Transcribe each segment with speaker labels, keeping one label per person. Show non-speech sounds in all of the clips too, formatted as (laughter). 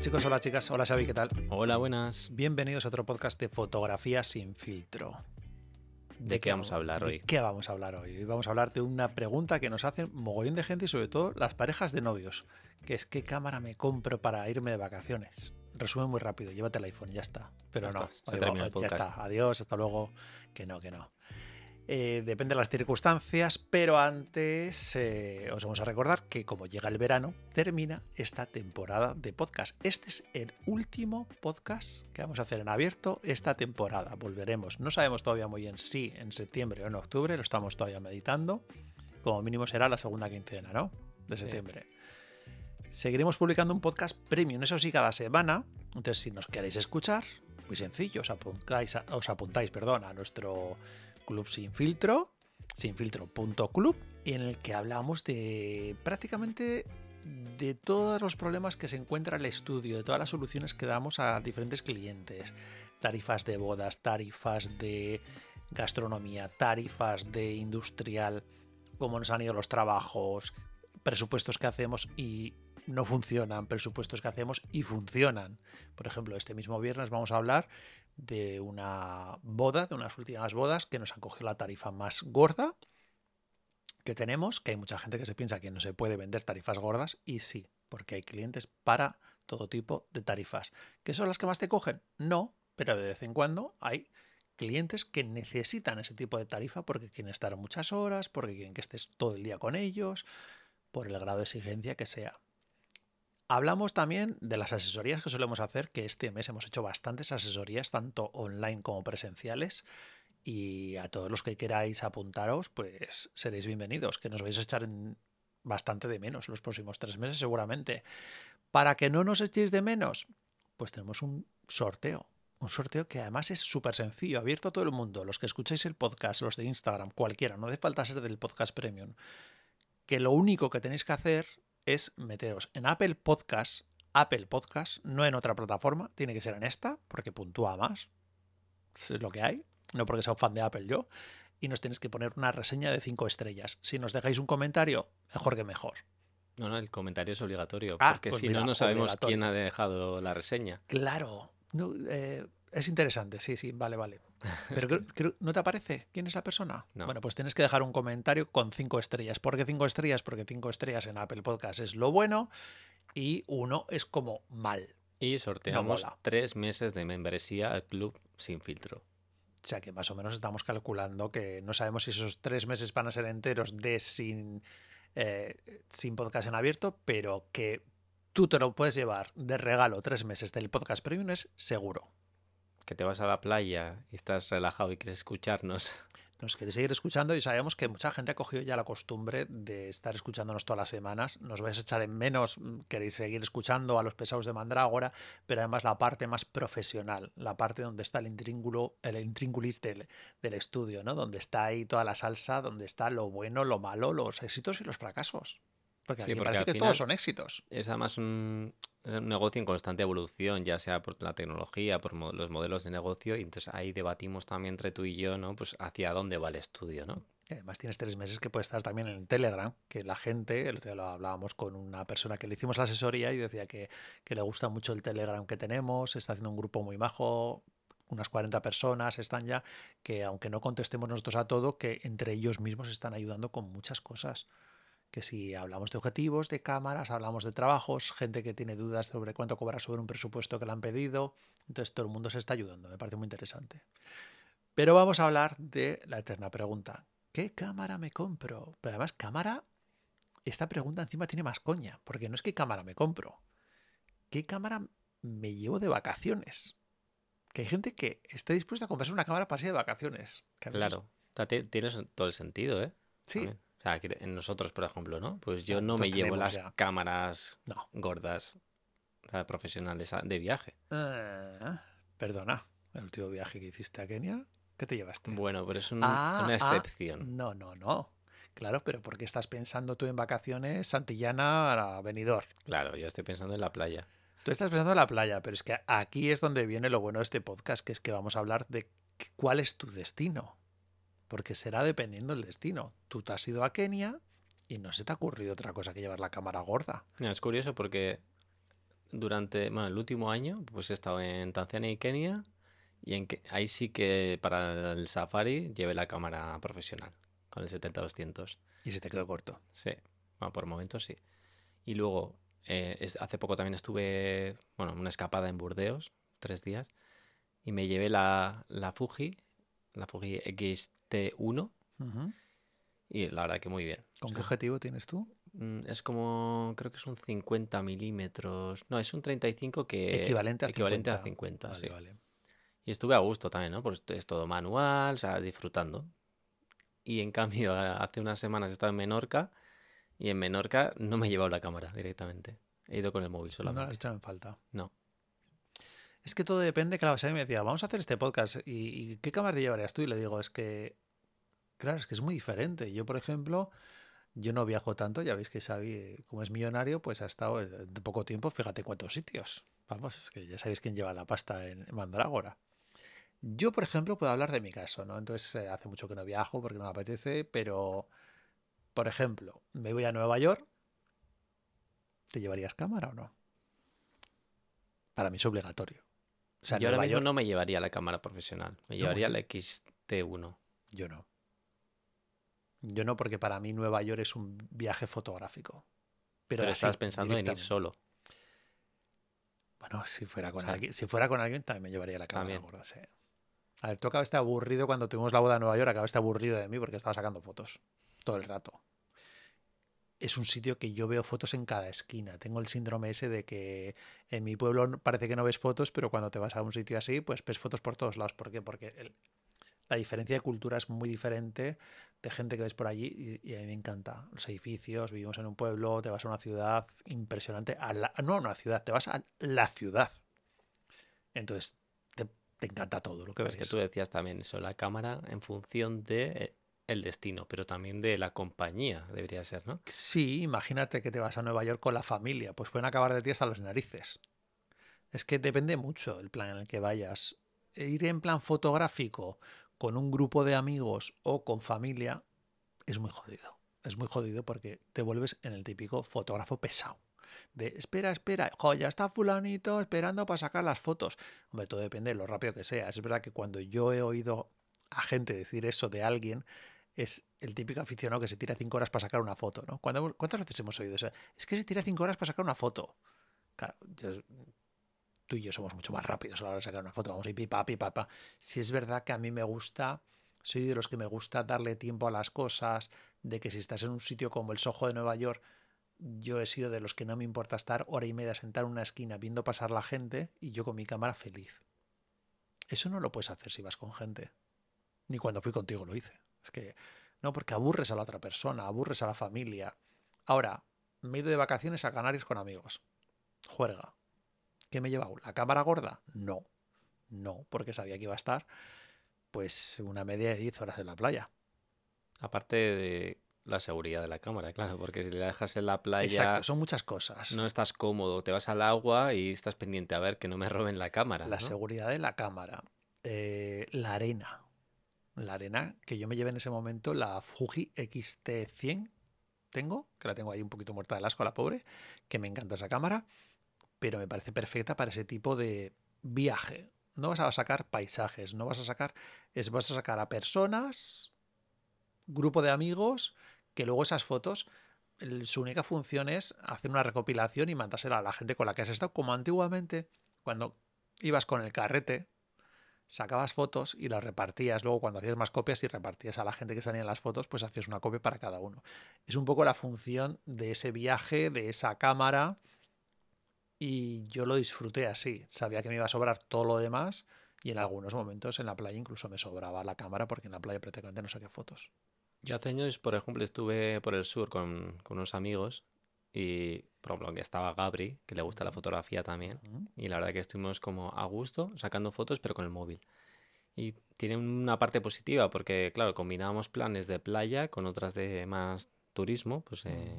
Speaker 1: chicos, hola chicas, hola Xavi, ¿qué tal? Hola, buenas. Bienvenidos a otro podcast de fotografía sin filtro.
Speaker 2: ¿De, qué vamos a hablar hoy? ¿De
Speaker 1: qué vamos a hablar hoy? Hoy vamos a hablar de una pregunta que nos hacen mogollón de gente y sobre todo las parejas de novios, que es qué cámara me compro para irme de vacaciones. Resume muy rápido, llévate el iPhone, ya está. Pero no, ya está. Adiós, hasta luego. Que no, que no. Eh, depende de las circunstancias, pero antes eh, os vamos a recordar que como llega el verano, termina esta temporada de podcast. Este es el último podcast que vamos a hacer en abierto esta temporada. Volveremos, no sabemos todavía muy bien si en septiembre o en octubre, lo estamos todavía meditando. Como mínimo será la segunda quincena, ¿no? De septiembre. seguiremos publicando un podcast premium, eso sí, cada semana. Entonces, si nos queréis escuchar, muy sencillo, os apuntáis, os apuntáis perdón, a nuestro Club Sin Filtro, sinfiltro.club, en el que hablamos de prácticamente de todos los problemas que se encuentra el estudio, de todas las soluciones que damos a diferentes clientes. Tarifas de bodas, tarifas de gastronomía, tarifas de industrial, cómo nos han ido los trabajos, presupuestos que hacemos y no funcionan, presupuestos que hacemos y funcionan. Por ejemplo, este mismo viernes vamos a hablar de una boda, de unas últimas bodas, que nos han cogido la tarifa más gorda que tenemos, que hay mucha gente que se piensa que no se puede vender tarifas gordas, y sí, porque hay clientes para todo tipo de tarifas. ¿Qué son las que más te cogen? No, pero de vez en cuando hay clientes que necesitan ese tipo de tarifa porque quieren estar muchas horas, porque quieren que estés todo el día con ellos, por el grado de exigencia que sea. Hablamos también de las asesorías que solemos hacer, que este mes hemos hecho bastantes asesorías, tanto online como presenciales. Y a todos los que queráis apuntaros, pues seréis bienvenidos, que nos vais a echar bastante de menos los próximos tres meses seguramente. Para que no nos echéis de menos, pues tenemos un sorteo. Un sorteo que además es súper sencillo, abierto a todo el mundo. Los que escucháis el podcast, los de Instagram, cualquiera, no hace falta ser del podcast premium. Que lo único que tenéis que hacer es meteros en Apple Podcast, Apple Podcast, no en otra plataforma, tiene que ser en esta, porque puntúa más, es lo que hay, no porque sea un fan de Apple yo, y nos tienes que poner una reseña de cinco estrellas. Si nos dejáis un comentario, mejor que mejor.
Speaker 2: No, no, el comentario es obligatorio, ah, porque pues si no, no sabemos quién ha dejado la reseña.
Speaker 1: Claro. No, eh, es interesante, sí, sí, vale, vale. (laughs) Pero ¿no te aparece quién es la persona? Bueno, pues tienes que dejar un comentario con cinco estrellas. ¿Por qué cinco estrellas? Porque cinco estrellas en Apple Podcast es lo bueno y uno es como mal.
Speaker 2: Y sorteamos tres meses de membresía al club sin filtro.
Speaker 1: O sea que más o menos estamos calculando que no sabemos si esos tres meses van a ser enteros de sin, eh, sin podcast en abierto, pero que tú te lo puedes llevar de regalo tres meses del podcast
Speaker 2: premium es seguro que te vas a la playa y estás relajado y quieres escucharnos.
Speaker 1: Nos queréis seguir escuchando y sabemos que mucha gente ha cogido ya la costumbre de estar escuchándonos todas las semanas. Nos vais a echar en menos, mm, queréis seguir escuchando a los pesados de Mandrágora, pero además la parte más profesional, la parte donde está el intríngulo, el intríngulis del, del estudio, ¿no? Donde está ahí toda la salsa, donde está lo bueno, lo malo, los éxitos y los fracasos. Porque, sí, porque parece que todos son
Speaker 2: éxitos. Es además un, negocio en constante evolución, ya sea por la tecnología, por los modelos de negocio, y entonces ahí debatimos también entre tú y yo, ¿no? Pues hacia dónde va el estudio, ¿no?
Speaker 1: además tienes tres meses que puedes estar también en Telegram, que la gente, el otro día hablábamos con una persona que le hicimos la asesoría y decía que, que le gusta mucho el Telegram que tenemos, está haciendo un grupo muy majo, unas 40 personas están ya, que aunque no contestemos nosotros a todo, que entre ellos mismos están ayudando con muchas cosas que si hablamos de objetivos, de cámaras, hablamos de trabajos, gente que tiene dudas sobre cuánto cobrar sobre un presupuesto que le han pedido, entonces todo el mundo se está ayudando, me parece muy interesante. Pero vamos a hablar de la eterna pregunta, ¿qué cámara me compro? Pero además cámara, esta pregunta encima tiene más coña, porque no es qué cámara me compro, ¿qué cámara me llevo de vacaciones? Que hay gente que está dispuesta a comprarse una cámara para irse de vacaciones. Claro,
Speaker 2: tiene tienes todo el sentido, ¿eh? Sí. O sea, en nosotros, por ejemplo, ¿no? Pues yo no me llevo las cámaras gordas profesionales de viaje.
Speaker 1: Eh, perdona, el último viaje que hiciste a Kenia,
Speaker 2: ¿qué te llevaste? Bueno, pero
Speaker 1: es ah, una ah, excepción. no, no, no. Claro, pero ¿por qué estás pensando tú en vacaciones Santillana a Claro, yo estoy pensando en la playa. Tú estás pensando en la playa, pero es que aquí es donde viene lo bueno de este podcast, que es que vamos a hablar de cuál es tu destino porque será dependiendo del destino. Tú te has ido a Kenia y no se te ha ocurrido otra cosa que llevar la cámara gorda.
Speaker 2: es curioso porque durante el último año pues he estado en Tanzania y Kenia y en que, ahí sí que para el safari llevé la cámara profesional con el 70-200. ¿Y se te quedó corto? Sí, por momentos sí. Y luego, eh, hace poco también estuve, bueno, una escapada en Burdeos, tres días, y me llevé la, la Fuji, la Fuji XT T1. Y la verdad que muy bien. ¿Con qué objetivo tienes tú? Mm, es como, creo que son 50 milímetros. No, es un 35 que... Equivalente a equivalente 50. A 50 Y estuve a gusto también, ¿no? Porque es todo manual, o sea, disfrutando. Y en cambio, (laughs) hace unas semanas he estado en Menorca y en Menorca no me he llevado la cámara directamente. He ido con el móvil solamente. No la en falta. No.
Speaker 1: Es que todo depende, claro, o me decía, vamos a hacer este podcast y, ¿qué cámara te llevarías tú? Y le digo, es que, claro, es que es muy diferente. Yo, por ejemplo, yo no viajo tanto, ya veis que Xavi, eh, como es millonario, pues ha estado eh, de poco tiempo, fíjate cuántos sitios. Vamos, es que ya sabéis quién lleva la pasta en Mandrágora. Yo, por ejemplo, puedo hablar de mi caso, ¿no? Entonces, eh, hace mucho que no viajo porque no me apetece, pero, por ejemplo, me voy a Nueva York, ¿te llevarías cámara o no? Para mí es obligatorio
Speaker 2: yo ahora mismo no me llevaría la cámara profesional, me llevaría la XT1. Yo
Speaker 1: no. Yo no, porque para mí Nueva York es un viaje fotográfico.
Speaker 2: Pero, estás pensando en ir solo.
Speaker 1: Bueno, si fuera con, alguien, si fuera con alguien también me llevaría la cámara. A ver, tú acabaste aburrido cuando tuvimos la boda en Nueva York, acabaste aburrido de mí porque estaba sacando fotos todo el rato es un sitio que yo veo fotos en cada esquina. Tengo el síndrome ese de que en mi pueblo parece que no ves fotos, pero cuando te vas a un sitio así, pues ves fotos por todos lados. ¿Por qué? Porque la diferencia de cultura es muy diferente de gente que ves por allí y, a mí me encanta. Los edificios, vivimos en un pueblo, te vas a una ciudad impresionante. A no a una ciudad, te vas a la ciudad. Entonces, te, te encanta todo lo que ves. Es que tú
Speaker 2: decías también eso, la cámara en función de eh, el destino, pero también de la compañía, debería ser, ¿no? Sí, imagínate
Speaker 1: que te vas a Nueva York con la familia, pues pueden acabar de ti hasta las narices. Es que depende mucho el plan en el que vayas. E ir en plan fotográfico con un grupo de amigos o con familia es muy jodido. Es muy jodido porque te vuelves en el típico fotógrafo pesado. De espera, espera, jo, ya está fulanito esperando para sacar las fotos. Hombre, todo depende de lo rápido que sea. Es verdad que cuando yo he oído a gente decir eso de alguien, es el típico aficionado que se tira cinco horas para sacar una foto, ¿no? ¿Cuántas veces hemos oído eso? Es que se tira cinco horas para sacar una foto. Claro, tú y yo somos mucho más rápidos a la hora de sacar una foto. Vamos a ir pipa, pipa, pipa. Si es verdad que a mí me gusta, soy de los que me gusta darle tiempo a las cosas, de que si estás en un sitio como el Soho de Nueva York, yo he sido de los que no me importa estar hora y media sentado en una esquina viendo pasar la gente y yo con mi cámara feliz. Eso no lo puedes hacer si vas con gente. Ni cuando fui contigo lo hice que, no, porque aburres a la otra persona, aburres a la familia. Ahora, me he ido de vacaciones a Canarias con amigos. Juega. ¿Qué me lleva ¿La cámara gorda? No. No, porque sabía que iba a estar pues una media de 10 horas en la playa.
Speaker 2: Aparte de la seguridad de la cámara, claro, porque si la dejas en la playa... Exacto, son
Speaker 1: muchas cosas.
Speaker 2: No estás cómodo, te vas al agua y estás pendiente a ver que no me roben la cámara. La seguridad
Speaker 1: de la cámara, eh, la arena, la arena, que yo me llevé en ese momento la Fuji XT100, tengo, que la tengo ahí un poquito muerta de asco, la pobre, que me encanta esa cámara, pero me parece perfecta para ese tipo de viaje. No vas a sacar paisajes, no vas a sacar, es, vas a sacar a personas, grupo de amigos, que luego esas fotos, su única función es hacer una recopilación y mandársela a la gente con la que has estado, como antiguamente, cuando ibas con el carrete, sacabas fotos y las repartías. Luego, cuando hacías más copias y repartías a la gente que salía en las fotos, pues hacías una copia para cada uno. Es un poco la función de ese viaje, de esa cámara. Y yo lo disfruté así. Sabía que me iba a sobrar todo lo demás. Y en algunos momentos en la playa incluso me sobraba la cámara porque en la playa prácticamente no saqué fotos.
Speaker 2: Yo hace años, por ejemplo, estuve por el sur con, con unos amigos y, por ejemplo, que estaba Gabri, que le gusta la mm. fotografía también. Mm. Y la verdad que estuvimos como a gusto sacando fotos, pero con el móvil. Y tiene una parte positiva porque, claro, combinábamos planes de playa con otras de más turismo. Pues, eh,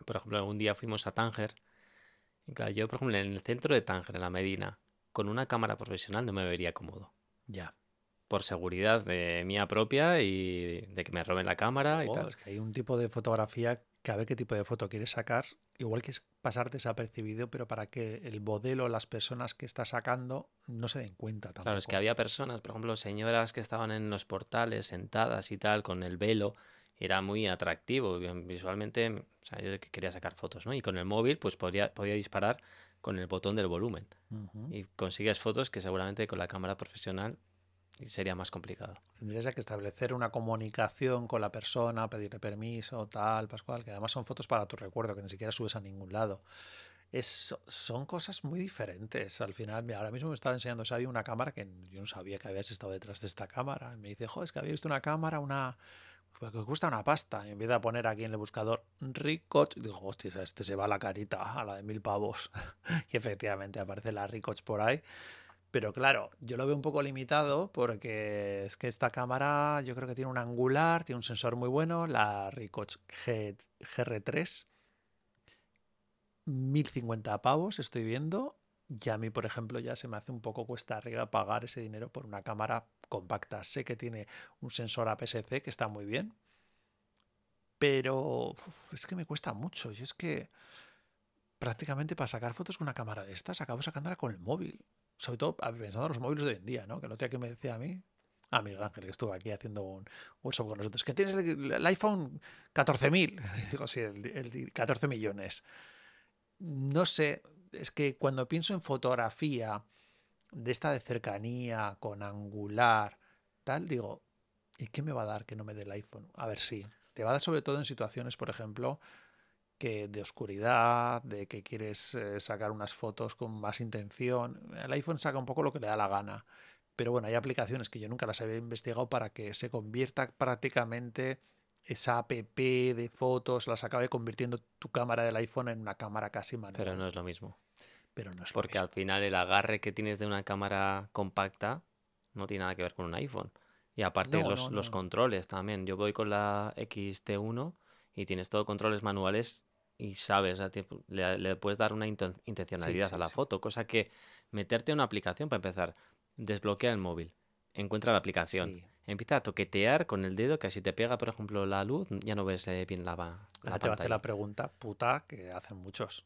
Speaker 2: mm. por ejemplo, algún día fuimos a Tánger. Y claro, yo, por ejemplo, en el centro de Tánger, en la Medina, con una cámara profesional no me vería cómodo. Ya por seguridad de mía propia y de que me roben la cámara y oh, tal. Es que
Speaker 1: hay un tipo de fotografía que a ver qué tipo de foto quieres sacar, igual que es pasar desapercibido, pero para que el modelo, las personas que está sacando, no se den cuenta
Speaker 2: tampoco. Claro, es que había personas, por ejemplo, señoras que estaban en los portales sentadas y tal, con el velo, era muy atractivo visualmente, o sea, yo quería sacar fotos, ¿no? Y con el móvil, pues podía, podía disparar con el botón del volumen. Y consigues fotos que seguramente con la cámara profesional y sería más complicado.
Speaker 1: Tendrías que establecer una comunicación con la persona, pedirle permiso, tal, Pascual, que además son fotos para tu recuerdo, que ni siquiera subes a ningún lado. Es, son cosas muy diferentes. Al final, ahora mismo me estaba enseñando o sea, había una cámara que yo no sabía que habías estado detrás de esta cámara. Y me dice, joder, es que había visto una cámara, una, pues, que gusta una pasta. Y empieza a poner aquí en el buscador Ricoch. Y digo, hostia, este se va a la carita, a la de mil pavos. (laughs) y efectivamente aparece la Ricoch por ahí. Pero claro, yo lo veo un poco limitado porque es que esta cámara yo creo que tiene un angular, tiene un sensor muy bueno, la Ricoh GR3, 1050 pavos estoy viendo. Y a mí, por ejemplo, ya se me hace un poco cuesta arriba pagar ese dinero por una cámara compacta. Sé que tiene un sensor APS-C que está muy bien, pero es que me cuesta mucho. Y es que prácticamente para sacar fotos con una cámara de estas acabo sacándola con el móvil sobre todo pensando en los móviles de hoy en día, ¿no? Que el otro día que me decía a mí, a Miguel Ángel, que estuvo aquí haciendo un workshop con nosotros, que tienes el, iPhone 14.000, (laughs) digo, sí, el, el 14 millones. No sé, es que cuando pienso en fotografía de esta de cercanía, con angular, tal, digo, ¿y qué me va a dar que no me dé el iPhone? A ver, sí. Te va a dar sobre todo en situaciones, por ejemplo, que de oscuridad, de que quieres eh, sacar unas fotos con más intención. El iPhone saca un poco lo que le da la gana. Pero bueno, hay aplicaciones que yo nunca las había investigado para que se convierta prácticamente esa app de fotos, las acabe convirtiendo tu cámara del iPhone en una cámara casi manual.
Speaker 2: Pero no es lo mismo. Pero no es Porque al final el agarre que tienes de una cámara compacta no tiene nada que ver con un iPhone. Y aparte los, los controles también. Yo voy con la XT1 y tienes todo controles manuales y sabes, le, puedes dar una intencionalidad a la foto, cosa que meterte en una aplicación para empezar, desbloquea el móvil, encuentra la aplicación, empieza a toquetear con el dedo, que si te pega, por ejemplo, la luz, ya no ves eh, bien la, la Te va a hacer la
Speaker 1: pregunta puta que hacen muchos.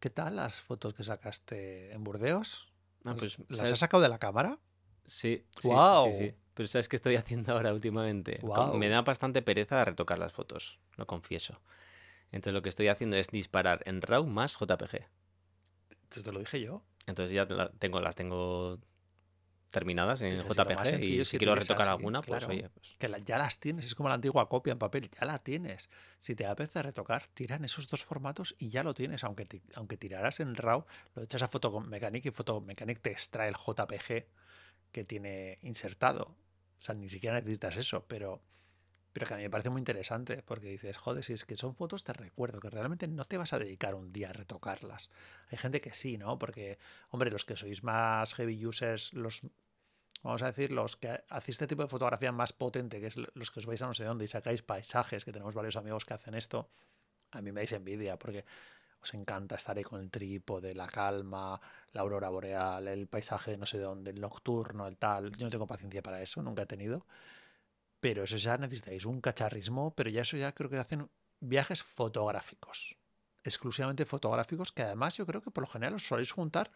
Speaker 1: ¿Qué tal las fotos que sacaste en Burdeos? Ah, pues, ¿Las has sacado de la cámara?
Speaker 2: Sí. ¡Wow! sí. Pero ¿sabes qué estoy (laughs) haciendo ahora últimamente? Me da bastante pereza retocar las fotos, lo confieso. Entonces lo que estoy haciendo es disparar en RAW más JPG. Entonces te lo dije yo. Entonces ya tengo, las tengo terminadas en el JPG y si quiero retocar alguna, pues oye.
Speaker 1: Pues. Que ya las tienes, es como la antigua copia en papel, ya la tienes. Si te apetece retocar, tiran esos dos formatos y ya lo tienes. Aunque, aunque tiraras en RAW, lo echas a Photomechanic y Photomechanic te extrae el JPG que tiene insertado. O sea, ni siquiera necesitas eso, pero pero que a mí me parece muy interesante, porque dices, joder, si es que son fotos te recuerdo, que realmente no te vas a dedicar un día a retocarlas. Hay gente que sí, ¿no? Porque, hombre, los que sois más heavy users, los vamos a decir, los que hacéis este tipo de fotografía más potente, que es los que os vais a no sé dónde y sacáis paisajes, que tenemos varios amigos que hacen esto, a mí me dais envidia, porque os encanta estar ahí con el trípode, la calma, la aurora boreal, el paisaje no sé dónde, el nocturno, el tal. Yo no tengo paciencia para eso, nunca he tenido. Pero eso ya necesitáis un cacharrismo, pero ya eso ya creo que hacen viajes fotográficos, exclusivamente fotográficos, que además yo creo que por lo general os soléis juntar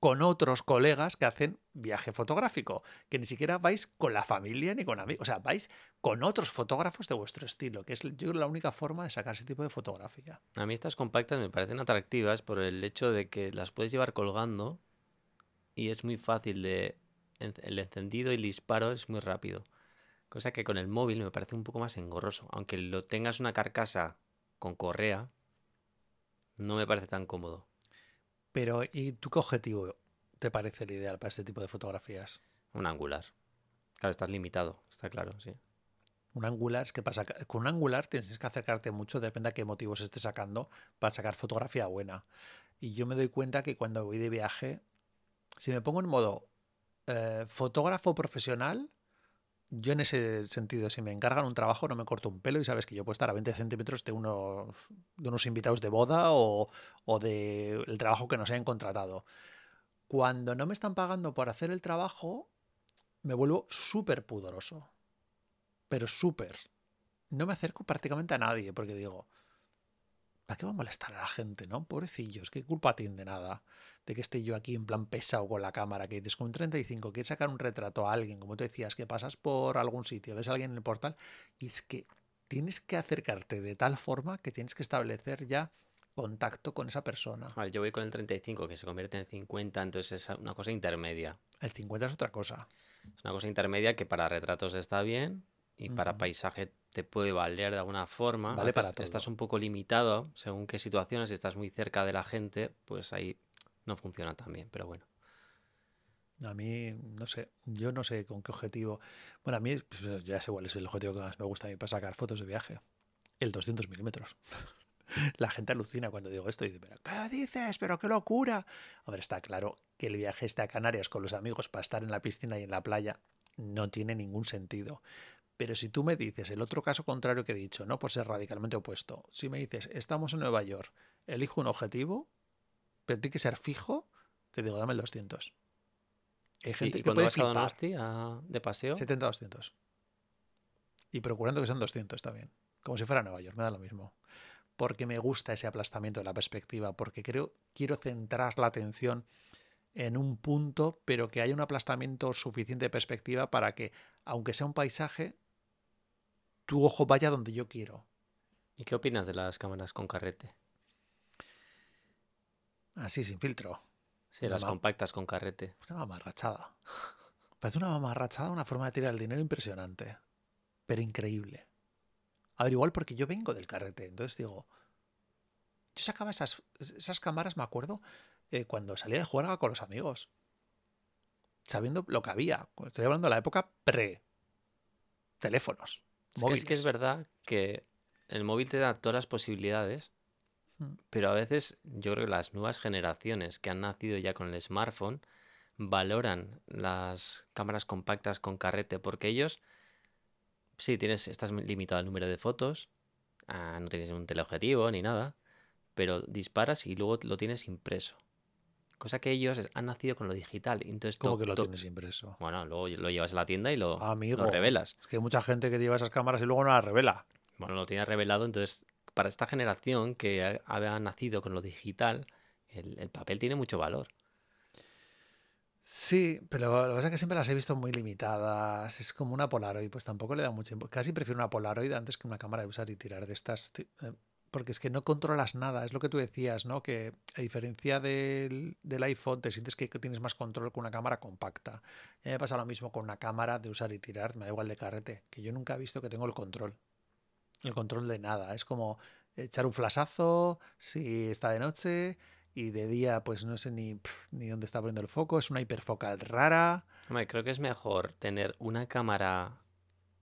Speaker 1: con otros colegas que hacen viaje fotográfico, que ni siquiera vais con la familia ni con amigos, o sea, vais con otros fotógrafos de vuestro estilo, que es yo la única forma de sacar ese tipo de fotografía.
Speaker 2: A mí estas compactas me parecen atractivas por el hecho de que las puedes llevar colgando y es muy fácil de el encendido y el disparo es muy rápido. Cosa que con el móvil me parece un poco más engorroso. Aunque lo tengas una carcasa con correa, no me parece tan cómodo.
Speaker 1: Pero, ¿y tú qué objetivo te parece el ideal para este tipo de fotografías?
Speaker 2: Un angular. Claro, estás limitado, está claro, sí.
Speaker 1: Un angular, es que pasa. Con un angular tienes que acercarte mucho, depende de qué motivos estés sacando, para sacar fotografía buena. Y yo me doy cuenta que cuando voy de viaje, si me pongo en modo eh, fotógrafo profesional, yo en ese sentido, si me encargan un trabajo, no me corto un pelo y sabes que yo puedo estar a 20 centímetros de unos, de unos invitados de boda o, del trabajo que nos hayan contratado. Cuando no me están pagando por hacer el trabajo, me vuelvo súper pudoroso. Pero súper. No me acerco prácticamente a nadie porque digo, ¿Para qué va a molestar a la gente, no? Pobrecillos, ¿qué culpa tiene de nada? De que esté yo aquí en plan pesado con la cámara, que dices con 35, quieres sacar un retrato a alguien, como tú decías, que pasas por algún sitio, ves a alguien en el portal, y es que tienes que acercarte de tal forma que tienes que establecer ya contacto con esa persona.
Speaker 2: yo voy con el 35, que se convierte en 50, entonces es una cosa intermedia.
Speaker 1: El 50 es otra cosa.
Speaker 2: Es una cosa intermedia que para retratos está bien, y para paisaje te puede valer de alguna forma. Vale Estás un poco limitado según qué situaciones, si estás muy cerca de la gente, pues ahí no funciona tan bien, pero bueno.
Speaker 1: A mí, no sé, yo no sé con qué objetivo. Bueno, a mí, pues, ya sé cuál es el objetivo que más me gusta a mí para sacar fotos de viaje. El 200 milímetros. (laughs) La gente alucina cuando digo esto y dice, pero ¿qué dices? ¿Pero qué locura? Hombre, está claro que el viaje este a Canarias con los amigos para estar en la piscina y en la playa no tiene ningún sentido. Pero si tú me dices el otro caso contrario que he dicho, no por ser radicalmente opuesto, si me dices estamos en Nueva York, elijo un objetivo, pero tiene que ser fijo, te digo dame el 200. y cuando vas
Speaker 2: a de paseo. 70-200.
Speaker 1: Y procurando que sean 200 también. Como si fuera Nueva York, me da lo mismo. Porque me gusta ese aplastamiento de la perspectiva, porque creo, quiero centrar la atención en un punto, pero que haya un aplastamiento suficiente de perspectiva para que, aunque sea un paisaje, tu ojo vaya donde yo quiero.
Speaker 2: ¿Y qué opinas de las cámaras con carrete?
Speaker 1: Así, sin filtro.
Speaker 2: Sí, las compactas con carrete.
Speaker 1: Una mamarrachada. (laughs) Parece una mamarrachada, una forma de tirar el dinero impresionante. Pero increíble. A ver, igual porque yo vengo del carrete. Entonces digo, yo sacaba esas, cámaras, me acuerdo, eh, cuando salía de jugar con los amigos. Sabiendo lo que había. Estoy hablando de la época pre-teléfonos. Es que, es verdad
Speaker 2: que el móvil te da todas las posibilidades, hmm. pero a veces yo creo que las nuevas generaciones que han nacido ya con el smartphone valoran las cámaras compactas con carrete porque ellos, sí, tienes, estás limitado al número de fotos, ah, no tienes un teleobjetivo ni nada, pero disparas y luego lo tienes impreso. Cosa que ellos han nacido con lo digital. Entonces, ¿Cómo que lo tienes impreso? Bueno, luego lo llevas a la tienda y lo, revelas.
Speaker 1: Es que hay mucha gente que lleva esas
Speaker 2: cámaras y luego no las revela. Bueno, lo tienes revelado, entonces para esta generación que ha, nacido con lo digital, el, papel tiene mucho valor.
Speaker 1: Sí, pero lo que pasa es que siempre las he visto muy limitadas. Es como una Polaroid, pues tampoco le da mucho Casi prefiero una Polaroid antes que una cámara de usar y tirar de estas. Eh, porque es que no controlas nada, es lo que tú decías, ¿no? Que a diferencia del, iPhone te sientes que tienes más control con una cámara compacta. Ya me pasa lo mismo con una cámara de usar y tirar, me da igual de carrete, que yo nunca he visto que tengo el control. El control de nada, es como echar un flasazo si está de noche y de día pues no sé ni, ni dónde está poniendo el foco, es una hiperfocal rara.
Speaker 2: Hombre, creo que es mejor tener una cámara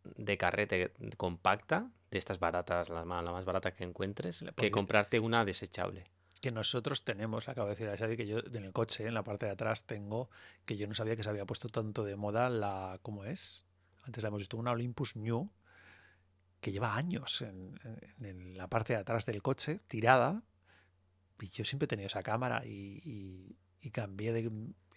Speaker 2: de carrete compacta, de estas baratas, la más, barata que encuentres, que comprarte una desechable.
Speaker 1: Que nosotros tenemos, acabo de decir a Xavi, que yo en el coche, en la parte de atrás, tengo, que yo no sabía que se había puesto tanto de moda la, ¿cómo es? Antes la hemos visto, una Olympus New, que lleva años en, la parte de atrás del coche, tirada. Y yo siempre tenía esa cámara y, y cambié de,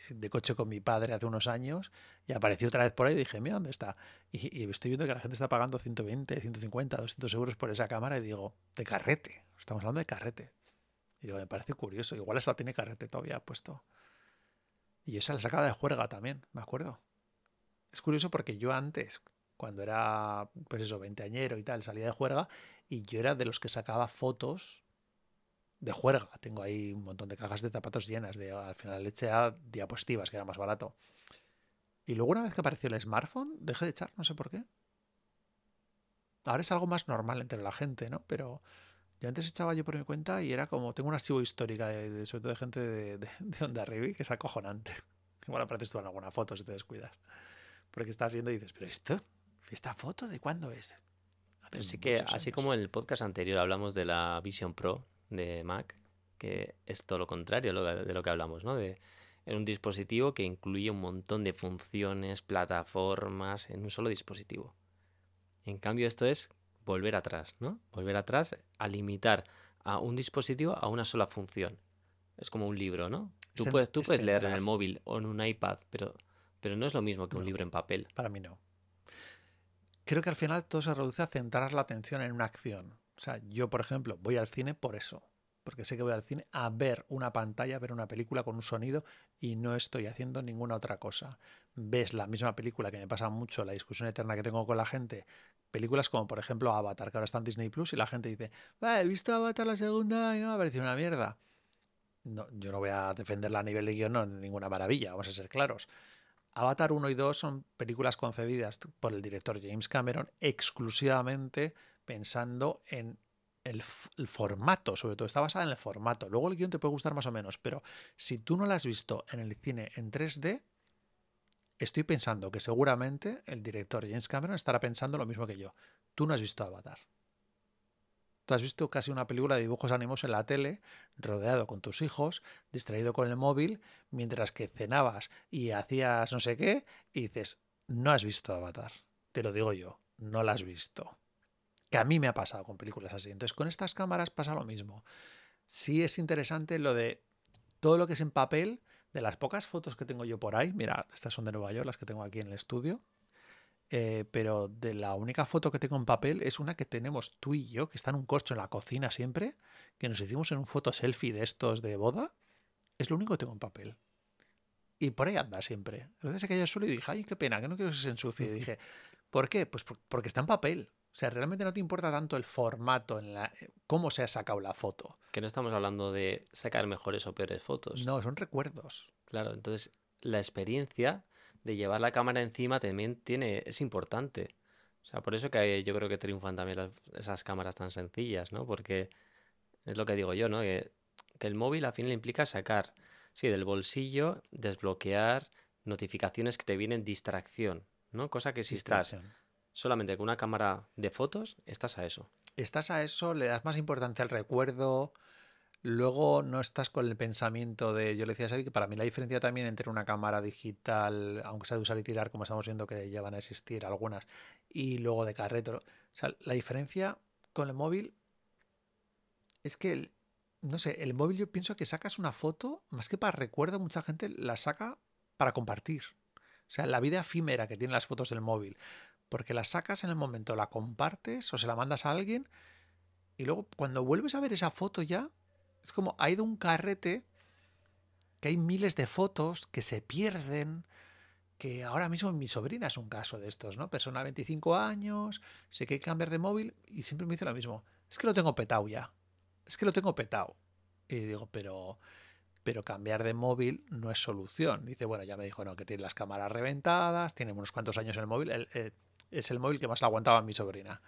Speaker 1: de coche con mi padre hace unos años y apareció otra vez por ahí y dije, mira, ¿dónde está? Y, estoy viendo que la gente está pagando 120, 150, 200 euros por esa cámara y digo, de carrete, estamos hablando de carrete. Y digo, me parece curioso, igual esa tiene carrete todavía puesto. Y esa la sacaba de juerga también, me acuerdo. Es curioso porque yo antes, cuando era, pues eso, veinteañero y tal, salía de juerga y yo era de los que sacaba fotos de juerga. Tengo ahí un montón de cajas de zapatos llenas. De, al final le a diapositivas, que era más barato. Y luego una vez que apareció el smartphone, dejé de echar, no sé por qué. Ahora es algo más normal entre la gente, ¿no? Pero yo antes echaba yo por mi cuenta y era como, tengo un archivo histórico, de, sobre todo de gente de, de, (laughs) onda arriba, que es acojonante. Igual (laughs) apareces tú en alguna foto si te descuidas. Porque estás viendo y dices, pero esto, esta foto, ¿de cuándo es?
Speaker 2: Pues así que, así como en el podcast anterior hablamos de la Vision Pro, de Mac, que es todo lo contrario de lo que hablamos, ¿no? De, en un dispositivo que incluye un montón de funciones, plataformas, en un solo dispositivo. En cambio, esto es volver atrás, ¿no? Volver atrás a limitar a un dispositivo a una sola función. Es como un libro, ¿no? Tú puedes, tú este puedes leer en el móvil o en un iPad, pero, pero no es lo mismo que un libro en papel. Para mí no.
Speaker 1: Creo que al final todo se reduce a centrar la atención en una acción. O sea, yo, por ejemplo, voy al cine por eso, porque sé que voy al cine a ver una pantalla, a ver una película con un sonido y no estoy haciendo ninguna otra cosa. Ves la misma película que me pasa mucho, la discusión eterna que tengo con la gente, películas como por ejemplo Avatar, que ahora está en Disney Plus y la gente dice, he visto Avatar la segunda y no me ha parecido una mierda. No, yo no voy a defenderla a nivel de guión, no, ninguna maravilla, vamos a ser claros. Avatar 1 y 2 son películas concebidas por el director James Cameron exclusivamente pensando en el, formato, sobre todo, está basada en el formato. Luego el guión te puede gustar más o menos, pero si tú no la has visto en el cine en 3D, estoy pensando que seguramente el director James Cameron estará pensando lo mismo que yo. Tú no has visto Avatar. Tú has visto casi una película de dibujos ánimos en la tele, rodeado con tus hijos, distraído con el móvil, mientras que cenabas y hacías no sé qué, y dices, no has visto Avatar. Te lo digo yo, no la has visto que a mí me ha pasado con películas así. Entonces, con estas cámaras pasa lo mismo. Sí es interesante lo de todo lo que es en papel, de las pocas fotos que tengo yo por ahí, mira, estas son de Nueva York, las que tengo aquí en el estudio, eh, pero de la única foto que tengo en papel es una que tenemos tú y yo, que está en un corcho en la cocina siempre, que nos hicimos en un foto selfie de estos de boda, es lo único que tengo en papel. Y por ahí anda siempre. Entonces se cayó solo y dije, ay, qué pena, que no quiero que se ensucie. Y (laughs) dije, ¿por qué? Pues porque está en papel. O sea, realmente no te importa tanto el formato, en la, eh, cómo se ha sacado la
Speaker 2: foto. Que no estamos hablando de sacar mejores o peores fotos. No, son
Speaker 1: recuerdos.
Speaker 2: Claro, entonces la experiencia de llevar la cámara encima también tiene, es importante. O sea, por eso que yo creo que triunfan también esas cámaras tan sencillas, ¿no? Porque es lo que digo yo, ¿no? Que, el móvil al final implica sacar, sí, del bolsillo, desbloquear notificaciones que te vienen distracción, ¿no? Cosa que si estás solamente con una cámara de fotos estás a eso.
Speaker 1: Estás a eso, le das más importancia al recuerdo. Luego no estás con el pensamiento de, yo le decía a que para mí la diferencia también entre una cámara digital, aunque sea de usar y tirar, como estamos viendo que ya van a existir algunas, y luego de carretero. O sea, la diferencia con el móvil es que, no sé, el móvil yo pienso que sacas una foto, más que para recuerdo, mucha gente la saca para compartir. O sea, la vida efímera que tienen las fotos del móvil porque la sacas en el momento, la compartes o se la mandas a alguien y luego cuando vuelves a ver esa foto ya, es como ha ido un carrete que hay miles de fotos que se pierden, que ahora mismo mi sobrina es un caso de estos, ¿no? Persona de 25 años, sé se que cambiar de móvil y siempre me dice lo mismo, es que lo tengo petado ya, es que lo tengo petado. Y digo, pero pero cambiar de móvil no es solución. Dice, bueno, ya me dijo, no, que tiene las cámaras reventadas, tiene unos cuantos años en el móvil, eh, es el móvil que más aguantaba mi sobrina.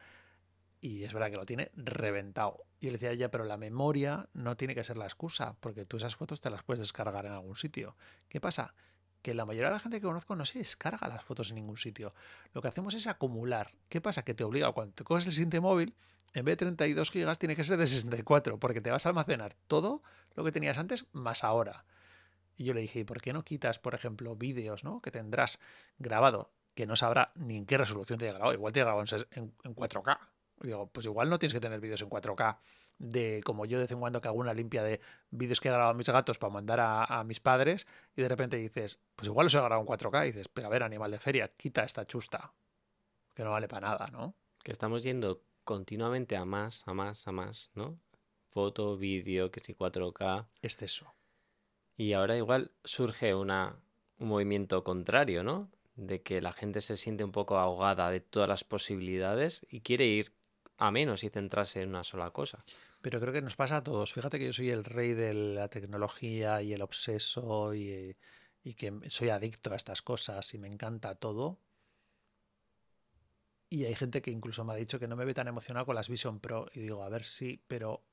Speaker 1: Y es verdad que lo tiene reventado. Y yo le decía a ella, pero la memoria no tiene que ser la excusa, porque tú esas fotos te las puedes descargar en algún sitio. ¿Qué pasa? Que la mayoría de la gente que conozco no se descarga las fotos en ningún sitio. Lo que hacemos es acumular. ¿Qué pasa? Que te obliga, cuando te coges el siguiente móvil, en vez de 32 gigas tiene que ser de 64, porque te vas a almacenar todo lo que tenías antes más ahora. Y yo le dije, ¿y por qué no quitas, por ejemplo, vídeos ¿no? que tendrás grabado que no sabrá ni en qué resolución te ha grabado. Igual te ha grabado en, 4K. Digo, pues igual no tienes que tener vídeos en 4K de como yo de vez en cuando que hago una limpia de vídeos que he grabado a mis gatos para mandar a, mis padres y de repente dices, pues igual los he grabado en 4K dices, pero a ver, animal de feria, quita esta chusta, que no vale para
Speaker 2: nada, ¿no? Que estamos yendo continuamente a más, a más, a más, ¿no? Foto, vídeo, que si 4K. Exceso. Y ahora igual surge un movimiento contrario, ¿no? de que la gente se siente un poco ahogada de todas las posibilidades y quiere ir a menos y centrarse en una sola cosa.
Speaker 1: Pero creo que nos pasa a todos. Fíjate que yo soy el rey de la tecnología y el obseso y, y que soy adicto a estas cosas y me encanta todo. Y hay gente que incluso me ha dicho que no me ve tan emocionado con las Vision Pro. Y digo, a ver si, sí, pero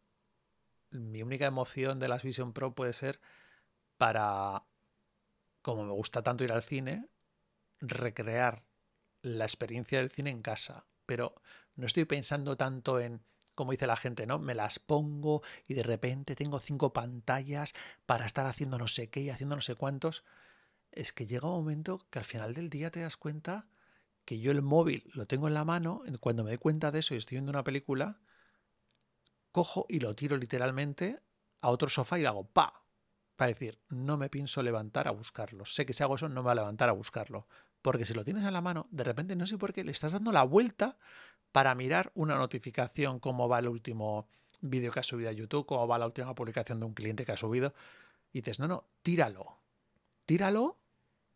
Speaker 1: mi única emoción de las Vision Pro puede ser para, como me gusta tanto ir al cine, recrear la experiencia del cine en casa, pero no estoy pensando tanto en como dice la gente, ¿no? Me las pongo y de repente tengo cinco pantallas para estar haciendo no sé qué y haciendo no sé cuántos. Es que llega un momento que al final del día te das cuenta que yo el móvil lo tengo en la mano, cuando me doy cuenta de eso y estoy viendo una película, cojo y lo tiro literalmente a otro sofá y le hago pa. Para decir, no me pienso levantar a buscarlo. Sé que si hago eso no me va a levantar a buscarlo porque si lo tienes a la mano, de repente no sé por qué le estás dando la vuelta para mirar una notificación, cómo va el último vídeo que ha subido a YouTube, cómo va la última publicación de un cliente que ha subido. Y dices, no, no, tíralo. Tíralo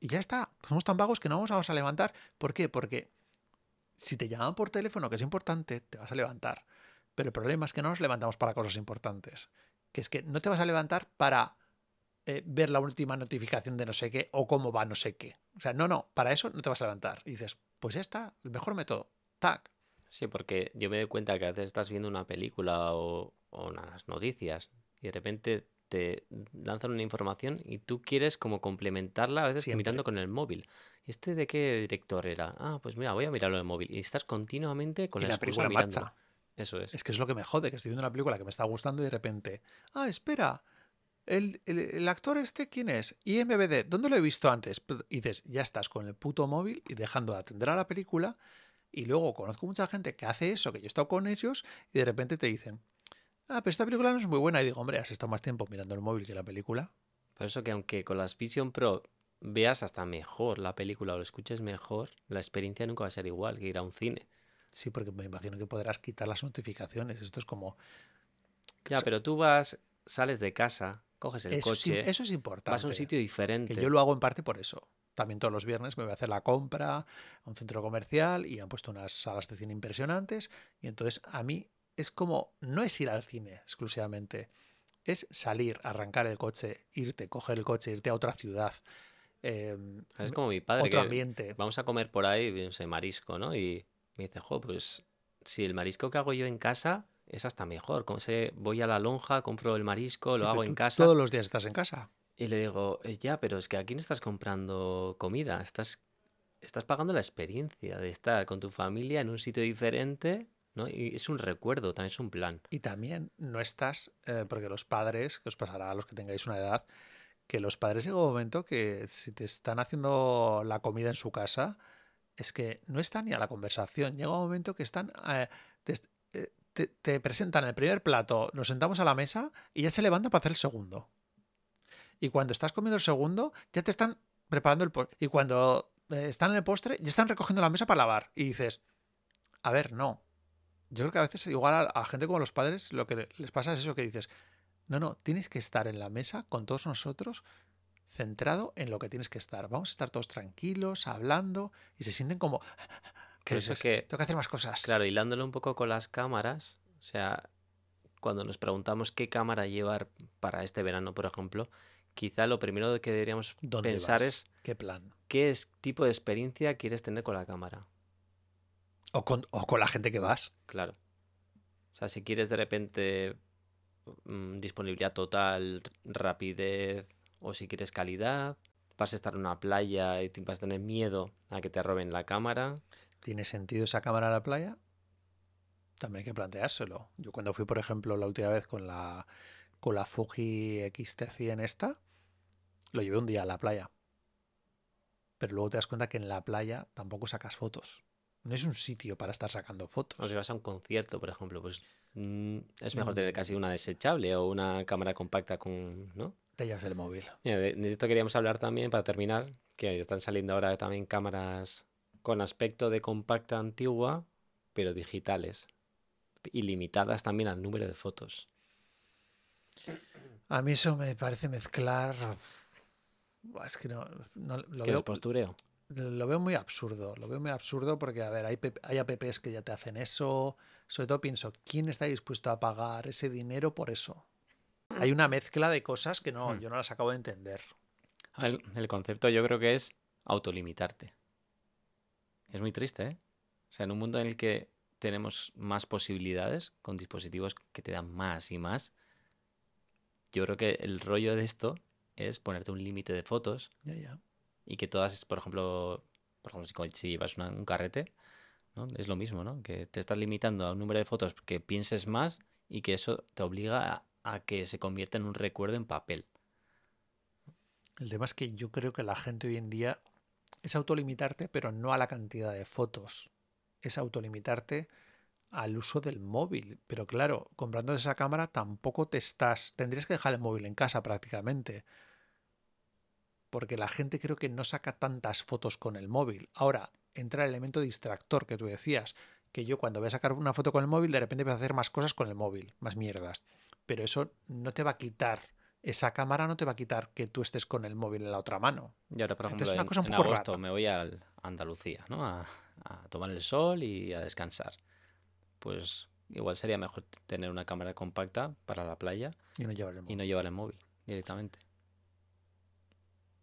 Speaker 1: y ya está. Somos tan vagos que no nos vamos a levantar. ¿Por qué? Porque si te llaman por teléfono, que es importante, te vas a levantar. Pero el problema es que no nos levantamos para cosas importantes. Que es que no te vas a levantar para eh, ver la última notificación de no sé qué o cómo va no sé qué. O sea, no, no, para eso no te vas a levantar. Y dices, pues esta, está, el mejor método,
Speaker 2: tac. Sí, porque yo me doy cuenta que a veces estás viendo una película o, unas noticias y de repente te lanzan una información y tú quieres como complementarla a veces mirando con el móvil. ¿Este de qué director era? Ah, pues mira, voy a mirarlo en el móvil. Y estás continuamente con y la, película marcha. Eso es.
Speaker 1: Es que es lo que me jode, que estoy viendo una película que me está gustando y de repente, ah, espera, el, actor este, ¿quién es? IMBD, ¿dónde lo he visto antes? Y dices, ya estás con el puto móvil y dejando de atender a la película. Y luego conozco mucha gente que hace eso, que yo he estado con ellos, y de repente te dicen, ah, pero esta película no es muy buena. Y digo, hombre, has estado más tiempo mirando el móvil que la película.
Speaker 2: Por eso que aunque con las Vision Pro veas hasta mejor la película o lo escuches mejor, la experiencia nunca va a ser igual que ir a un cine.
Speaker 1: Sí, porque me imagino que podrás quitar las notificaciones. Esto es como...
Speaker 2: Ya, pero tú vas, sales de casa, coges el coche. Es, eso es importante. Vas a un sitio diferente. Que yo lo hago en
Speaker 1: parte por eso. También todos los viernes me voy a hacer la compra a un centro comercial y han puesto unas salas de cine impresionantes. Y entonces a mí es como, no es ir al cine exclusivamente, es salir, arrancar el coche, irte, coger el coche, irte a otra ciudad. Em, es como mi padre. Otro ambiente.
Speaker 2: Vamos a comer por ahí, no sé, marisco, ¿no? Y me dice, jo, pues si el marisco que hago yo en casa es hasta mejor. Como sé, voy a la lonja, compro el marisco, lo hago en casa. Todos
Speaker 1: los días estás en casa.
Speaker 2: Y le digo, eh, ya, pero es que aquí no estás comprando comida, estás, estás pagando la experiencia de estar con tu familia en un sitio diferente. ¿no? Y es un recuerdo, también es un plan.
Speaker 1: Y también no estás, eh, porque los padres, que os pasará a los que tengáis una edad, que los padres llega un momento que si te están haciendo la comida en su casa, es que no están ni a la conversación. Llega un momento que están eh, te, presentan el primer plato, nos sentamos a la mesa y ya se levanta para hacer el segundo. Y cuando estás comiendo el segundo, ya te están preparando el postre. Y cuando eh, están en el postre, ya están recogiendo la mesa para lavar. Y dices, a ver, no. Yo creo que a veces, igual a, a gente como los padres, lo que les pasa es eso que dices, no, no, tienes que estar en la mesa con todos nosotros centrado en lo que tienes que estar. Vamos a estar todos tranquilos, hablando, y se sienten como que, tengo que hacer más cosas.
Speaker 2: Claro, hilándolo un poco con las cámaras, o sea, cuando nos preguntamos qué cámara llevar para este verano, por ejemplo, quizá lo primero que deberíamos pensar es qué plan, qué tipo de experiencia quieres tener con la cámara
Speaker 1: o con, o con
Speaker 2: la gente que vas. Claro. O sea, si quieres de repente mm, disponibilidad total, rapidez, o si quieres calidad, vas a estar en una playa y vas a tener miedo a que te roben la cámara.
Speaker 1: ¿Tiene sentido esa cámara a la playa? También hay que planteárselo. Yo cuando fui, por ejemplo, la última vez con la, con la Fuji XT100 esta, lo llevé un día a la playa. Pero luego te das cuenta que en la playa tampoco sacas fotos. No es un sitio para estar sacando fotos.
Speaker 2: O si vas a un concierto, por ejemplo, pues mm, es mejor mm. tener casi una desechable o una cámara compacta con... ¿no?
Speaker 1: Te llevas el móvil.
Speaker 2: Mira, de esto queríamos hablar también para terminar, que están saliendo ahora también cámaras con aspecto de compacta antigua, pero digitales. Y limitadas también al número de fotos. A mí eso
Speaker 1: me parece mezclar. Es que no, lo veo. Lo veo muy absurdo. Lo veo muy absurdo porque, a ver, hay, hay apps que ya te hacen eso. Sobre todo pienso, ¿quién está dispuesto a pagar ese dinero por eso? Hay una mezcla de cosas que no, hmm. yo no las acabo de entender.
Speaker 2: El, el concepto yo creo que es autolimitarte. Es muy triste, ¿eh? O sea, en un mundo en el que tenemos más posibilidades con dispositivos que te dan más y más, yo creo que el rollo de esto es ponerte un límite de fotos y que todas, por ejemplo, por ejemplo si llevas un carrete, ¿no? es lo mismo, ¿no? Que te estás limitando a un número de fotos que pienses más y que eso te obliga a, a que se convierta en un recuerdo en papel.
Speaker 1: El tema es que yo creo que la gente hoy en día es autolimitarte, pero no a la cantidad de fotos. Es autolimitarte al uso del móvil. Pero claro, comprando esa cámara tampoco te estás. Tendrías que dejar el móvil en casa prácticamente. Porque la gente creo que no saca tantas fotos con el móvil. Ahora, entra el elemento distractor que tú decías. Que yo cuando voy a sacar una foto con el móvil, de repente voy a hacer más cosas con el móvil, más mierdas. Pero eso no te va a quitar esa cámara no te va a quitar que tú estés con el móvil en la otra mano. Y ahora, por ejemplo, en, agosto
Speaker 2: me voy a Andalucía, ¿no? A, tomar el sol y a descansar. Pues igual sería mejor tener una cámara compacta para la playa y no llevar el móvil, directamente.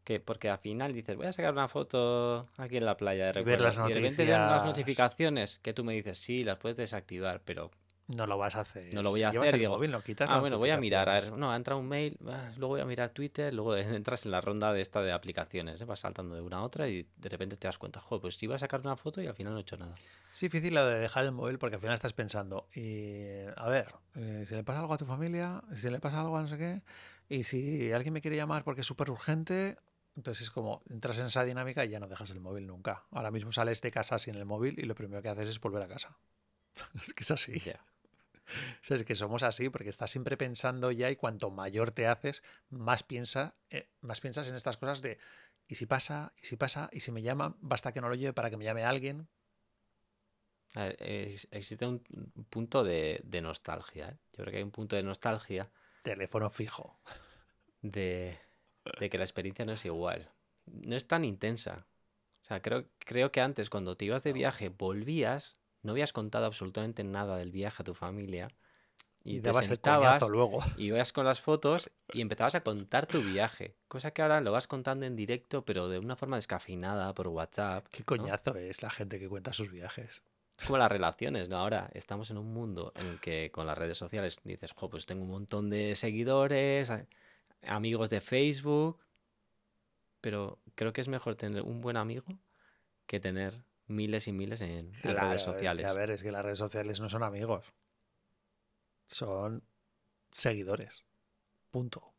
Speaker 2: Que porque al final dices, voy a sacar una foto aquí en la playa de Y, ver las y las notificaciones que tú me dices, sí, las puedes desactivar, pero no lo vas a hacer. No lo voy a hacer hacer. Digo, lo quitas, ah, bueno, voy a mirar. no, entra un mail, ah, luego voy a mirar Twitter, luego (laughs) entras en la ronda de esta de aplicaciones, ¿eh? vas saltando de una a otra y de repente te das cuenta, joder, pues iba a sacar una foto y al final no he hecho nada. Es difícil lo de dejar el móvil porque al final estás pensando, y a ver,
Speaker 1: eh, si le pasa algo a tu familia, si le pasa algo a no sé qué, y si alguien me quiere llamar porque es súper urgente, entonces es como entras en esa dinámica y ya no dejas el móvil nunca. Ahora mismo sales de casa sin el móvil y lo primero que haces es volver a casa. (laughs) es que es así es que somos así, porque estás siempre pensando ya y cuanto mayor te haces, más, piensa, eh, más piensas en estas cosas de, ¿y si pasa? ¿Y si pasa? ¿Y si me llama, Basta que no lo lleve para que me llame alguien.
Speaker 2: existe un punto de, nostalgia. ¿eh? Yo creo que hay un punto de nostalgia. Teléfono fijo. De, de que la experiencia no es igual. No es tan intensa. O sea, creo, creo que antes cuando te ibas de viaje volvías no habías contado absolutamente nada del viaje a tu familia. Y, te sentabas (laughs) Y ibas con las fotos y empezabas a contar tu viaje. Cosa que ahora lo vas contando en directo, pero de una forma descafinada, por WhatsApp. Qué coñazo es la gente que cuenta sus viajes. Es como las relaciones, ¿no? Ahora estamos en un mundo en el que con las redes sociales dices, pues tengo un montón de seguidores, amigos de Facebook. Pero creo que es mejor tener un buen amigo que tener miles y miles en, las redes sociales. a ver,
Speaker 1: es que las redes sociales no son amigos, son seguidores. Punto.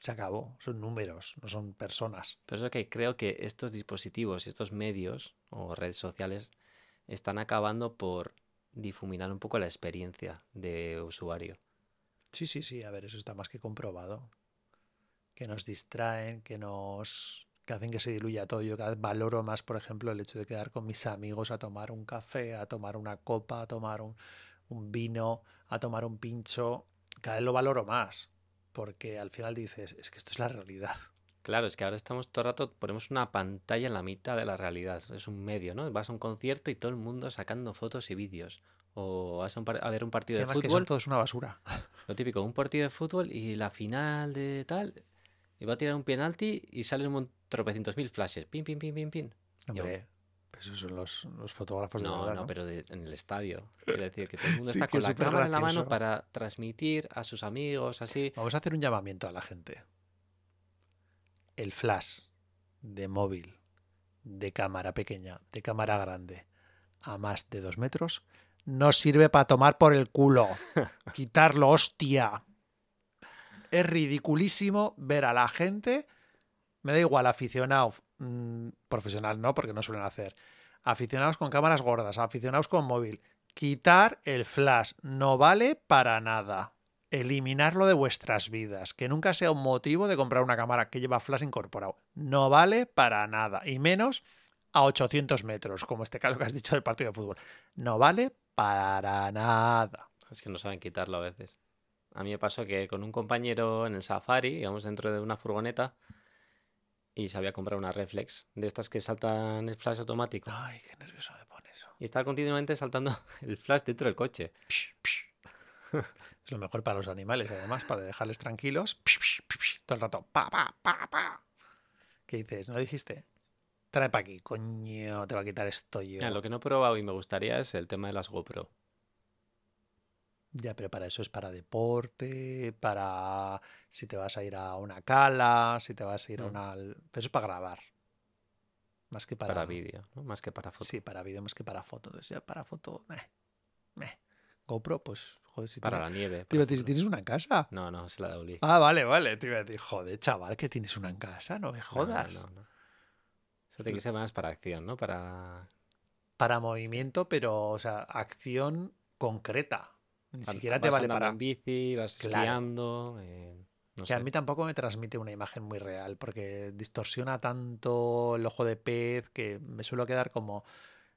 Speaker 1: Se acabó. Son números, no son personas.
Speaker 2: Pero eso que creo que estos dispositivos, y estos medios o redes sociales están acabando por difuminar un poco la experiencia de usuario.
Speaker 1: Sí, sí, sí, a ver, eso está más que comprobado. Que nos distraen, que nos que hacen que se diluya todo. Yo cada vez valoro más, por ejemplo, el hecho de quedar con mis amigos a tomar un café, a tomar una copa, a tomar un, vino, a tomar un pincho. Cada vez lo valoro más, porque al final dices, es que esto es la realidad.
Speaker 2: Claro, es que ahora estamos todo el rato, ponemos una pantalla en la mitad de la realidad. Es un medio, ¿no? Vas a un concierto y todo el mundo sacando fotos y vídeos. O vas a, ver un partido de fútbol. todo
Speaker 1: es una basura.
Speaker 2: Lo típico, un partido de fútbol y la final de tal. Y va a tirar un penalti y sale un montón tropecientos mil flashes, pin, pin, pin, pin, pin. Hombre, pues esos son los, fotógrafos de No, pero en el estadio. Es decir que todo el mundo (laughs) está con la cámara en la mano para transmitir a sus amigos, así. Vamos a hacer un llamamiento a la gente. El flash
Speaker 1: de móvil, de cámara pequeña, de cámara grande, a más de dos metros, no sirve para tomar por el culo. (laughs) Quitarlo, hostia. Es ridiculísimo ver a la gente me da igual aficionado, mm, profesional no, porque no suelen hacer, aficionados con cámaras gordas, aficionados con móvil, quitar el flash, no vale para nada. Eliminarlo de vuestras vidas, que nunca sea un motivo de comprar una cámara que lleva flash incorporado, no vale para nada, y menos a 800 metros, como este caso que has dicho del partido de fútbol, no vale
Speaker 2: para nada. Es que no saben quitarlo a veces. A mí me pasó que con un compañero en el safari, íbamos dentro de una furgoneta y se había comprado una reflex de estas que saltan el flash automático. Ay, qué nervioso me pone eso. Y estaba continuamente saltando (laughs) el flash dentro del coche. es lo mejor para los animales,
Speaker 1: además, para dejarles tranquilos. todo el rato. ¿Qué dices? ¿No lo dijiste? Trae para aquí, coño, te va a quitar esto yo.
Speaker 2: lo que no he probado y me gustaría es el tema de las GoPro.
Speaker 1: Ya, pero para eso es para deporte, para si te vas a ir a una cala, si te vas a ir a mm. una... Eso es para grabar. Más que para... Para vídeo, ¿no? Más que para foto. Sí, para vídeo, más que para foto. Entonces para foto... Meh, GoPro, pues, joder, si Para la nieve. Te iba a decir, ¿tienes una casa?
Speaker 2: No, no, se la devolví. Ah,
Speaker 1: vale, vale. Te iba a decir, joder, chaval, que tienes una en casa, no me jodas. Eso te quise más para acción, ¿no? Para... Para movimiento, pero, o sea, acción concreta. Ni siquiera te vale para. en bici, vas claro. Eh, que a mí tampoco me transmite una imagen muy real, porque distorsiona tanto el ojo de pez que me suelo quedar como.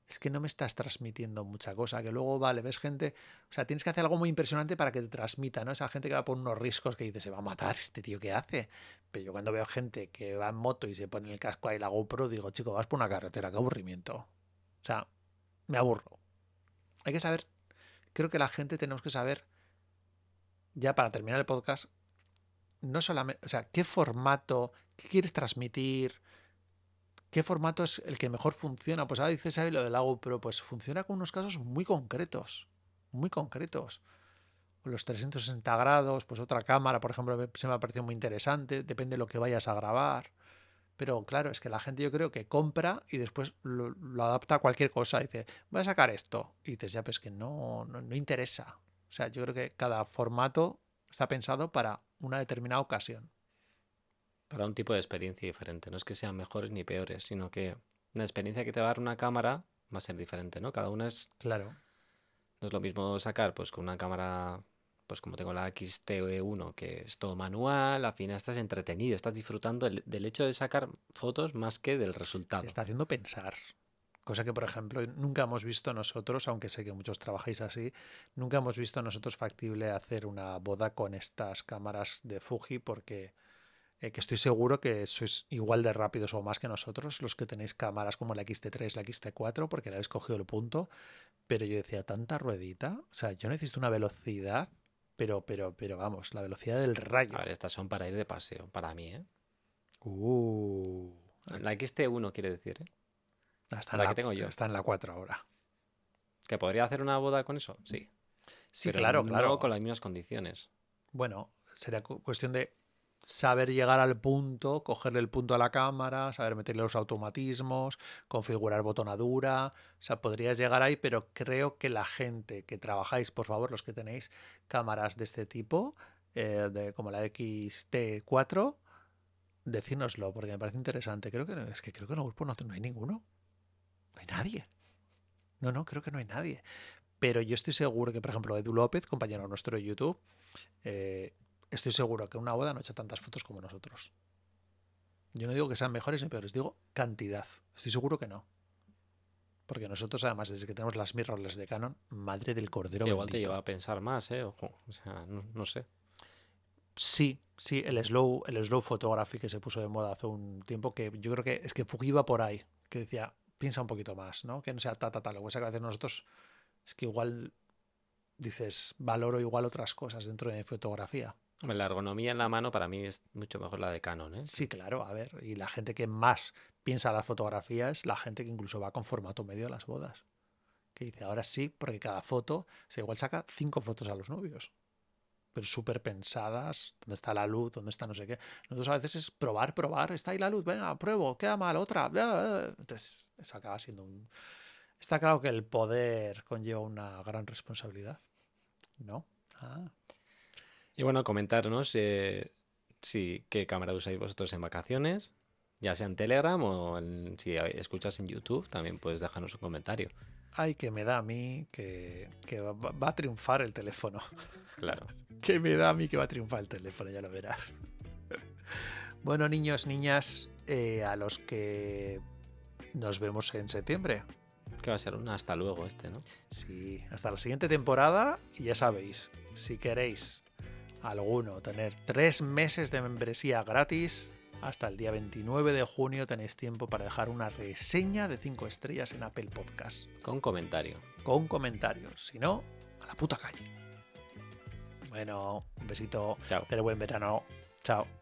Speaker 1: Es que no me estás transmitiendo mucha cosa, que luego, vale, ves gente. O sea, tienes que hacer algo muy impresionante para que te transmita, ¿no? Esa gente que va por unos riscos que dice, se va a matar este tío, ¿qué hace? Pero yo cuando veo gente que va en moto y se pone el casco ahí, la GoPro, digo, chico, vas por una carretera, qué aburrimiento. O sea, me aburro. Hay que saber creo que la gente tenemos que saber, ya para terminar el podcast, no solamente, o sea, qué formato, qué quieres transmitir, qué formato es el que mejor funciona. Pues ahora dices, ahí lo del pero Pues funciona con unos casos muy concretos, muy concretos. Los 360 grados, pues otra cámara, por ejemplo, se me ha parecido muy interesante, depende de lo que vayas a grabar. Pero claro, es que la gente yo creo que compra y después lo, adapta a cualquier cosa. Dice, voy a sacar esto. Y dices, ya, pues que no, no, interesa. O sea, yo creo que cada formato está pensado para una determinada ocasión.
Speaker 2: Para un tipo de experiencia diferente. No es que sean mejores ni peores, sino que la experiencia que te va a dar una cámara va a ser diferente, ¿no? Cada una es. Claro. No es lo mismo sacar, pues, con una cámara pues como tengo la XT1 que es todo manual, al final estás entretenido, estás disfrutando del hecho de sacar fotos más que del resultado. Te está haciendo pensar. Cosa que, por ejemplo, nunca hemos visto nosotros,
Speaker 1: aunque sé que muchos trabajáis así, nunca hemos visto nosotros factible hacer una boda con estas cámaras de Fuji porque eh, estoy seguro que sois igual de rápidos o más que nosotros los que tenéis cámaras como la XT3, la XT4, porque la habéis cogido el punto. Pero yo decía, tanta ruedita, o sea, yo necesito una velocidad pero, pero, pero vamos, la
Speaker 2: velocidad del rayo. A ver, estas son para ir de paseo, para mí, ¿eh?
Speaker 1: Uh.
Speaker 2: La XT1 quiere decir, ¿eh? Ah, la, que tengo yo. Está en la 4 ahora. ¿Que podría hacer una boda con eso? Sí.
Speaker 1: Sí, claro, claro.
Speaker 2: con las mismas condiciones. Bueno,
Speaker 1: sería cuestión de saber llegar al punto, cogerle el punto a la cámara, saber meterle los automatismos, configurar botonadura, o sea, podrías llegar ahí, pero creo que la gente que trabajáis, por favor, los que tenéis cámaras de este tipo, eh, de, como la XT4, decírnoslo, porque me parece interesante. Creo que es que creo que en el grupo no, hay ninguno. No hay nadie. No, no, creo que no hay nadie. Pero yo estoy seguro que, por ejemplo, Edu López, compañero nuestro de YouTube, eh, estoy seguro que una boda no echa tantas fotos como nosotros. Yo no digo que sean mejores ni peores, digo cantidad. Estoy seguro que no. Porque nosotros, además, desde que tenemos las mirrorless de Canon, madre del cordero. igual te lleva a
Speaker 2: pensar más, ¿eh? O sea, no, sé.
Speaker 1: Sí, sí, el slow, el slow photography que se puso de moda hace un tiempo, que yo creo que es que Fuji iba por ahí, que decía, piensa un poquito más, ¿no? Que no sea ta, ta, ta. Lo que a nosotros es que igual dices, valoro igual otras cosas dentro de fotografía.
Speaker 2: La ergonomía en la mano para mí es mucho mejor la de Canon. ¿eh?
Speaker 1: Sí, claro, a ver, y la gente que más piensa la fotografía es la gente que incluso va con formato medio a las bodas. Que dice, ahora sí, porque cada foto, se igual saca cinco fotos a los novios, pero súper pensadas, dónde está la luz, dónde está no sé qué. Nosotros a veces es probar, probar, está ahí la luz, venga, pruebo, queda mal, otra. Entonces, eso acaba siendo un... Está claro que el poder conlleva una gran responsabilidad, ¿no? Ah.
Speaker 2: Y bueno, comentarnos eh, si, qué cámara usáis vosotros en vacaciones, ya sea en Telegram o si escuchas en YouTube, también puedes dejarnos un comentario. Ay, que me da a mí
Speaker 1: que, va, a triunfar el teléfono. Claro. (laughs) que me da a mí que va a triunfar el teléfono, ya lo verás. (laughs) bueno, niños, niñas, eh, a los que nos vemos en septiembre. Que va a ser un hasta luego este, ¿no? Sí, hasta la siguiente temporada y ya sabéis, si queréis alguno. Tener tres meses de membresía gratis. Hasta el día 29 de junio tenéis tiempo para dejar una reseña de cinco estrellas en Apple Podcast. Con comentario. Con comentario. Si no, a la puta calle. Bueno, un besito. Chao. buen verano. Chao.